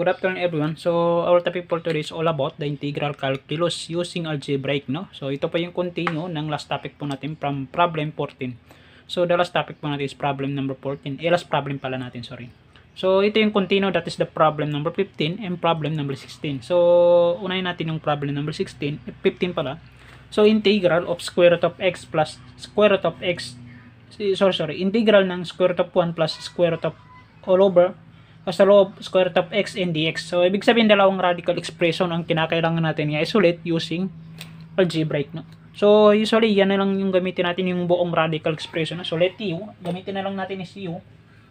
good afternoon everyone. So, our topic for today is all about the integral calculus using algebraic, no? So, ito pa yung continue ng last topic po natin from problem 14. So, the last topic po natin is problem number 14. Eh, last problem pala natin, sorry. So, ito yung continue, that is the problem number 15 and problem number 16. So, unahin natin yung problem number 16, 15 eh, pala. So, integral of square root of x plus square root of x, eh, sorry, sorry, integral ng square root of 1 plus square root of all over o sa loob square root of x and dx. So, ibig sabihin dalawang radical expression ang kinakailangan natin i-isolate using algebraic. No? So, usually, yan na lang yung gamitin natin yung buong radical expression. No? So, let u, gamitin na lang natin is u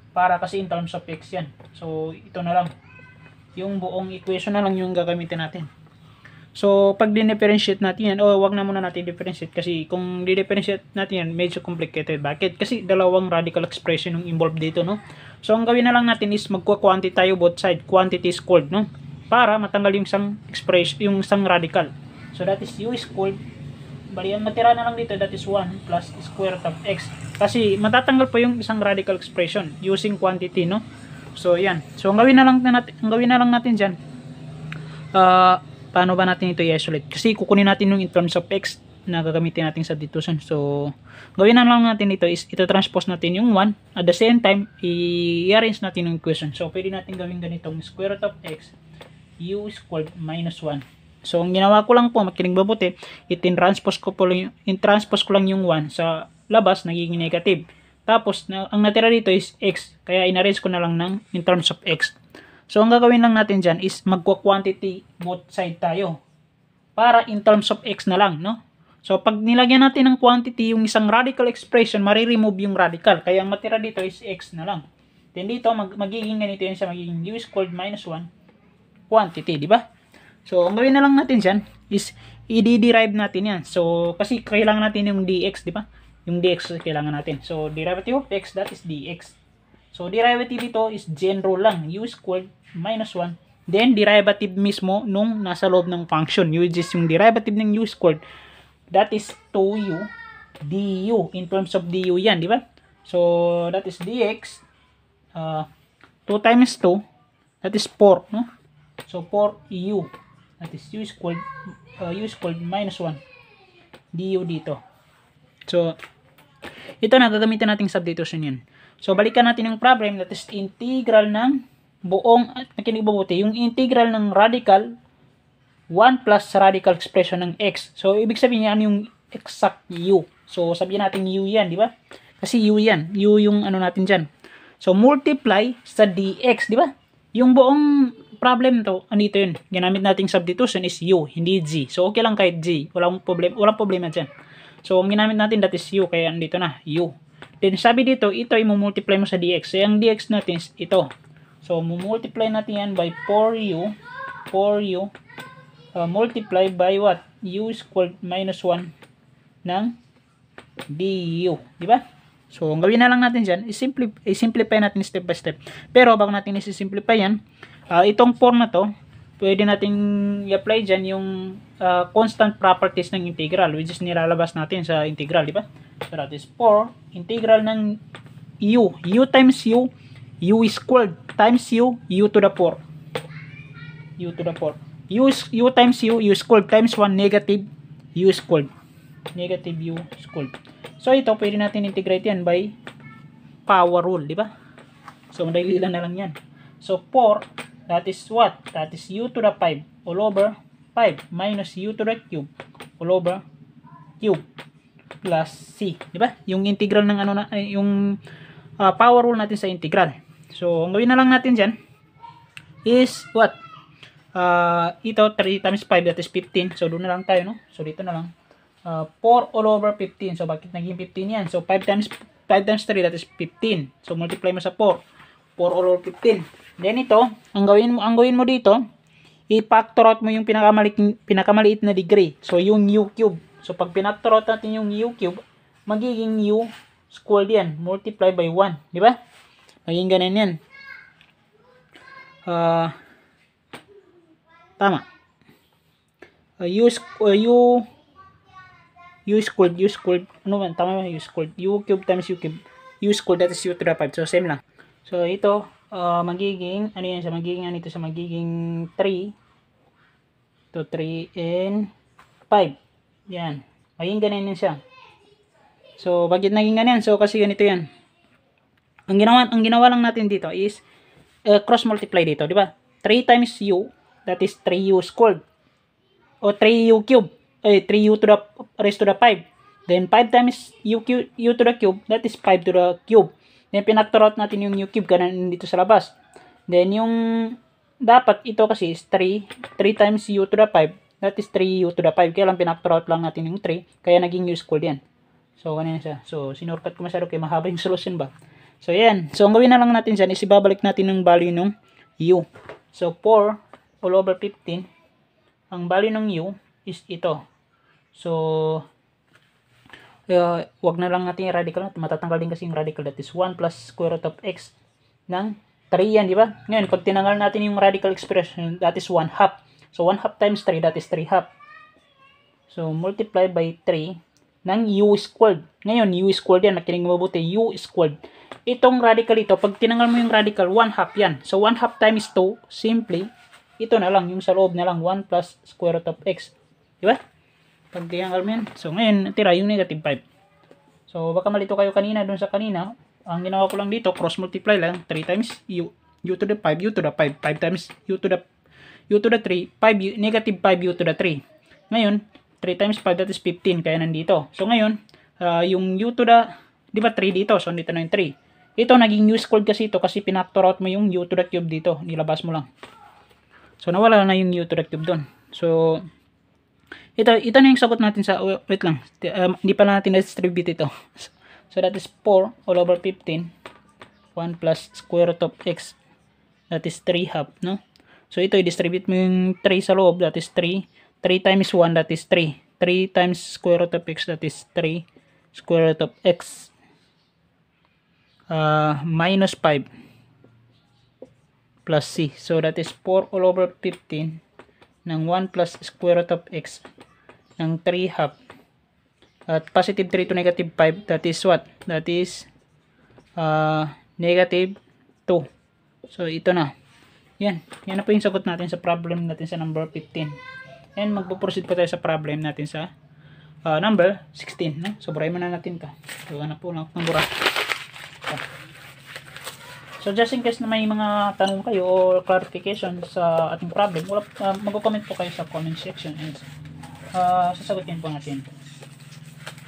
para kasi in terms of x yan. So, ito na lang. Yung buong equation na lang yung gagamitin natin. So, pag dindifferentiate natin yan, o oh, wag na muna natin differentiate kasi kung di-differentiate natin yan, medyo complicated. Bakit? Kasi dalawang radical expression yung involved dito, no? So, ang gawin na lang natin is magkuha-quantity tayo both side. Quantity is called, no? Para matanggal yung isang express, yung isang radical. So, that is u is called. Bali, ang matira na lang dito, that is 1 plus square root of x. Kasi, matatanggal pa yung isang radical expression using quantity, no? So, yan. So, ang gawin na lang natin, ang gawin na lang natin dyan, uh, paano ba natin ito i-isolate? Kasi, kukunin natin yung in terms of x na gagamitin natin substitution. So, gawin na lang natin ito is ito-transpose natin yung 1. At the same time, i-arrange natin yung equation. So, pwede natin gawin ganitong square root of x u squared minus 1. So, ang ginawa ko lang po, makinig mabuti, itin-transpose ko, po lang, itin-transpose ko lang yung 1 sa labas, nagiging negative. Tapos, na, ang natira dito is x. Kaya, in-arrange ko na lang ng in terms of x. So, ang gagawin lang natin dyan is magkwa-quantity both side tayo. Para in terms of x na lang, no? So, pag nilagyan natin ng quantity, yung isang radical expression, mariremove yung radical. Kaya ang matira dito is x na lang. Then dito, mag magiging ganito yan siya, magiging u squared minus 1 quantity, di ba? So, ang gawin na lang natin dyan is i-derive natin yan. So, kasi kailangan natin yung dx, di ba? Yung dx kailangan natin. So, derivative of x, that is dx. So, derivative dito is general lang. u squared minus 1. Then, derivative mismo nung nasa loob ng function. u is yung derivative ng u is called that is 2u du in terms of du yan, di ba? So, that is dx uh, 2 times 2 that is 4, no? So, 4u that is u is called, uh, u is called minus 1 du dito. So, ito na, gagamitin natin substitution yun. So, balikan natin yung problem that is integral ng buong, nakinig mabuti, yung integral ng radical 1 plus radical expression ng x. So, ibig sabihin niya, ano yung exact u. So, sabihin natin u yan, di ba? Kasi u yan. U yung ano natin dyan. So, multiply sa dx, di ba? Yung buong problem to, andito yun. Ginamit nating substitution is u, hindi g. So, okay lang kahit g. Walang, problem, walang problema dyan. So, ang ginamit natin that is u, kaya andito na, u. Then, sabi dito, ito ay multiply mo sa dx. So, yung dx natin is ito. So, multiply natin yan by 4u, 4u uh, multiply by what? u squared minus 1 ng du. Di ba? So, ang gawin na lang natin dyan, isimplify, isimplify natin step by step. Pero, bago natin isisimplify yan, uh, itong form na to, pwede natin i-apply dyan yung uh, constant properties ng integral, which is nilalabas natin sa integral, di ba? So, that is 4, integral ng u, u times u, u is squared times u, u to the 4. u to the 4 u, u times u, u squared times 1, negative u squared. Negative u squared. So, ito, pwede natin integrate yan by power rule, di ba? So, madali lang na lang yan. So, 4, that is what? That is u to the 5 all over 5 minus u to the cube all over cube plus c. Di ba? Yung integral ng ano na, yung uh, power rule natin sa integral. So, ang gawin na lang natin dyan is what? uh, ito 3 times 5 that is 15 so doon na lang tayo no so dito na lang uh, ah, 4 all over 15 so bakit naging 15 yan so 5 times 5 times 3 that is 15 so multiply mo sa 4 4 all over 15 then ito ang gawin mo ang gawin mo dito i-factor out mo yung pinakamaliit, pinakamaliit na degree so yung u cube so pag pinactor out natin yung u cube magiging u squared yan multiply by 1 di ba magiging ganun yan ah uh, Tama. Uh, use uh, u u squared u squared ano man tama ba u squared u cube times u cube u squared that is u to the 5 so same lang so ito uh, magiging ano yan sa magiging ano ito sa magiging 3 to 3 and 5 yan magiging ganyan yan siya so bakit naging ganyan so kasi ganito yan ang ginawa ang ginawa lang natin dito is uh, cross multiply dito di ba 3 times u that is 3u squared o 3u cube eh 3u to the raised to the 5 then 5 times u, cube, u to the cube that is 5 to the cube then pinactor out natin yung u cube ganun dito sa labas then yung dapat ito kasi is 3 3 times u to the 5 that is 3u to the 5 kaya lang pinactor out lang natin yung 3 kaya naging u squared yan so ganun siya so sinurkat ko masyado kaya mahaba yung solution ba so yan so ang gawin na lang natin dyan is ibabalik natin yung value nung u so 4 all over 15 ang value ng u is ito so uh, wag na lang natin yung radical natin matatanggal din kasi yung radical that is 1 plus square root of x ng 3 yan di ba ngayon pag tinanggal natin yung radical expression that is 1 half so 1 half times 3 that is 3 half so multiply by 3 ng u squared ngayon u squared yan nakinig mabuti u squared itong radical ito pag tinanggal mo yung radical 1 half yan so 1 half times 2 simply ito na lang, yung sa loob na lang, 1 plus square root of x. Diba? Pag diangle mo yan. So, ngayon, tira yung negative 5. So, baka malito kayo kanina dun sa kanina. Ang ginawa ko lang dito, cross multiply lang, 3 times u, u to the 5, u to the 5, 5 times u to the u to the 3, 5, u, negative 5 u to the 3. Ngayon, 3 times 5, that is 15, kaya nandito. So, ngayon, uh, yung u to the, di ba 3 dito, so dito na yung 3. Ito, naging u squared kasi ito kasi pinactor out mo yung u to the cube dito, nilabas mo lang. So, nawala na yung neutral cube doon. So, ito, ito na yung sagot natin sa, oh, wait lang, um, hindi pa natin na-distribute ito. So, that is 4 all over 15. 1 plus square root of x. That is 3 half, no? So, ito, i-distribute mo yung 3 sa loob. That is 3. 3 times 1, that is 3. 3 times square root of x, that is 3. Square root of x. Uh, minus 5 plus c. So that is 4 all over 15 ng 1 plus square root of x ng 3 half. At positive 3 to negative 5, that is what? That is uh, negative 2. So ito na. Yan. Yan na po yung sagot natin sa problem natin sa number 15. And magpo-proceed pa tayo sa problem natin sa uh, number 16. No? So, burahin mo na natin ito. So, ano po, nakunbura. So just in case na may mga tanong kayo o clarification sa ating problem, wala, uh, mag-comment po kayo sa comment section and uh, sasagutin po natin.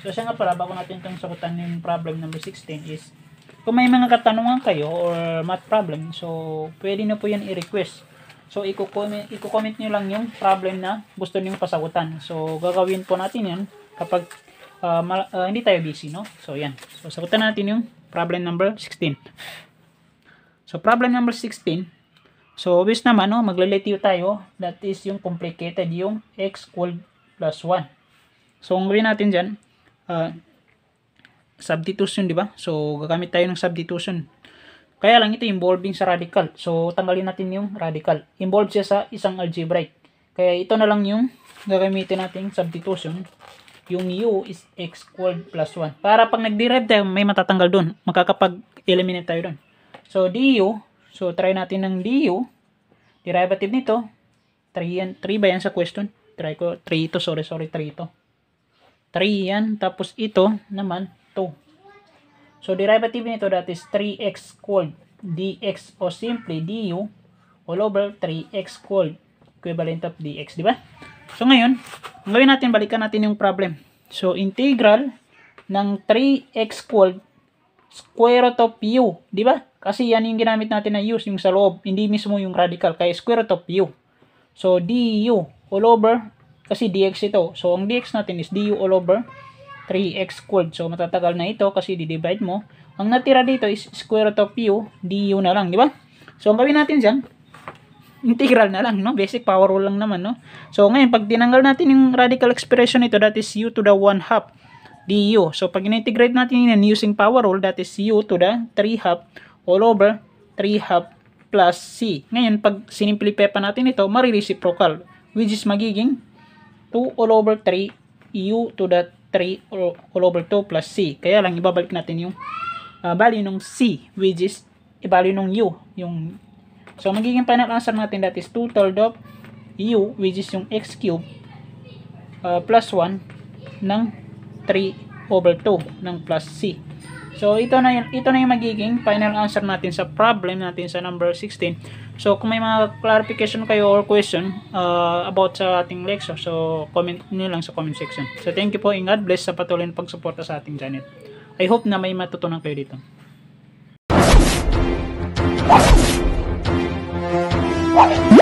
So siya nga pala, bago natin itong sagutan yung problem number 16 is, kung may mga katanungan kayo or math problem, so pwede na po yan i-request. So i-comment i-comment niyo lang yung problem na gusto niyo pasagutan. So gagawin po natin yan kapag uh, uh, hindi tayo busy, no? So yan. So sagutan natin yung problem number 16. So, problem number 16. So, obvious naman, no, maglalatiyo tayo. That is yung complicated, yung x equal plus 1. So, ang gawin natin dyan, uh, substitution, di ba? So, gagamit tayo ng substitution. Kaya lang ito involving sa radical. So, tanggalin natin yung radical. Involved siya sa isang algebraic. Kaya ito na lang yung gagamitin natin substitution. Yung u is x equal plus 1. Para pag nag-derive tayo, may matatanggal doon. magkakapag eliminate tayo doon. So, du, so try natin ng du, derivative nito, 3 yan, 3 ba yan sa question? Try ko, 3 ito, sorry, sorry, 3 ito. 3 yan, tapos ito naman, 2. So, derivative nito that is 3x squared dx o simply du all over 3x squared equivalent of dx, di ba? So, ngayon, Ngayon natin, balikan natin yung problem. So, integral ng 3x squared square root of u, di ba? Kasi yan yung ginamit natin na use, yung sa loob, hindi mismo yung radical, kaya square root of u. So, du all over, kasi dx ito. So, ang dx natin is du all over 3x squared. So, matatagal na ito kasi di-divide mo. Ang natira dito is square root of u, du na lang, di ba? So, ang gawin natin dyan, integral na lang, no? Basic power rule lang naman, no? So, ngayon, pag tinanggal natin yung radical expression ito, that is u to the 1 half du. So pag inintegrate natin yan using power rule, that is u to the 3 half all over 3 half plus c. Ngayon, pag sinimplify pa natin ito, marireciprocal, which is magiging 2 all over 3 u to the 3 all over 2 plus c. Kaya lang, ibabalik natin yung uh, value ng c, which is i-value eh, ng u. Yung, so, magiging final answer natin, that is 2 third of u, which is yung x cube uh, plus 1 ng 3 over 2 ng plus C. So, ito na, yung, ito na yung magiging final answer natin sa problem natin sa number 16. So, kung may mga clarification kayo or question uh, about sa ating lecture, so comment nyo lang sa comment section. So, thank you po and God bless sa patuloy na pagsuporta sa ating channel. I hope na may matutunan kayo dito. What?